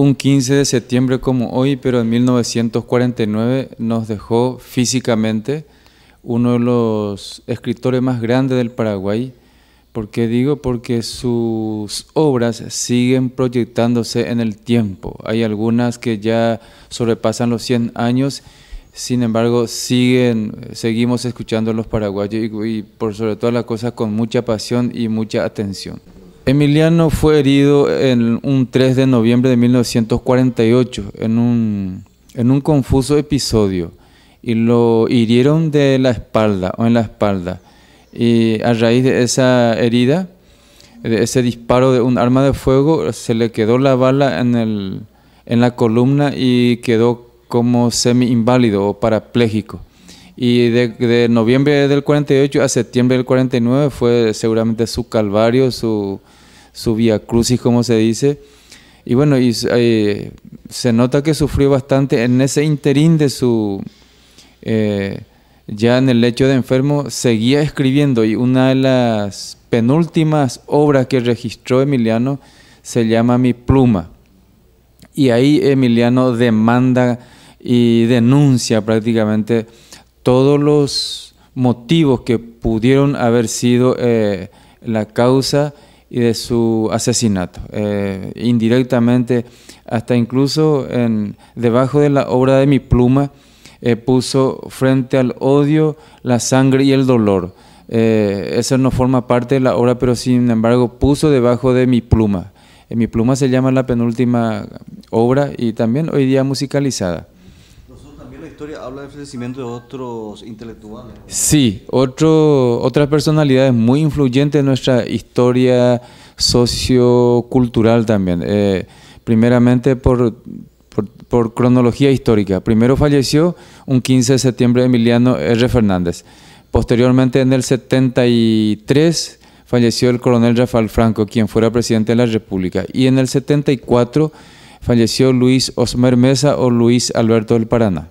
un 15 de septiembre como hoy, pero en 1949 nos dejó físicamente uno de los escritores más grandes del Paraguay. ¿Por qué digo? Porque sus obras siguen proyectándose en el tiempo. Hay algunas que ya sobrepasan los 100 años, sin embargo, siguen, seguimos escuchando a los paraguayos y, por sobre todas las cosas con mucha pasión y mucha atención. Emiliano fue herido en un 3 de noviembre de 1948 en un, en un confuso episodio y lo hirieron de la espalda o en la espalda. Y a raíz de esa herida, de ese disparo de un arma de fuego, se le quedó la bala en, el, en la columna y quedó como semi-inválido o parapléjico. Y de, de, noviembre del 48 a septiembre del 49 fue seguramente su calvario, su, su vía crucis, como se dice. Y bueno, y, eh, se nota que sufrió bastante en ese interín de su, eh, ya en el lecho de enfermo, seguía escribiendo y una de las penúltimas obras que registró Emiliano se llama Mi pluma. Y ahí Emiliano demanda y denuncia prácticamente todos los motivos que pudieron haber sido eh, la causa y de su asesinato, eh, indirectamente, hasta incluso en, debajo de la obra de mi pluma, eh, puso frente al odio, la sangre y el dolor. Eh, eso no forma parte de la obra, pero sin embargo puso debajo de mi pluma. mi pluma se llama la penúltima obra y también hoy día musicalizada habla del fallecimiento de otros intelectuales. Sí, otro, otras personalidades muy influyentes en nuestra historia sociocultural también. Eh, primeramente por, por, cronología histórica. Primero falleció un 15 de septiembre Emiliano R. Fernández. Posteriormente, en el 73, falleció el coronel Rafael Franco, quien fuera presidente de la República. Y en el 74 falleció Luis Osmer Mesa o Luis Alberto del Paraná.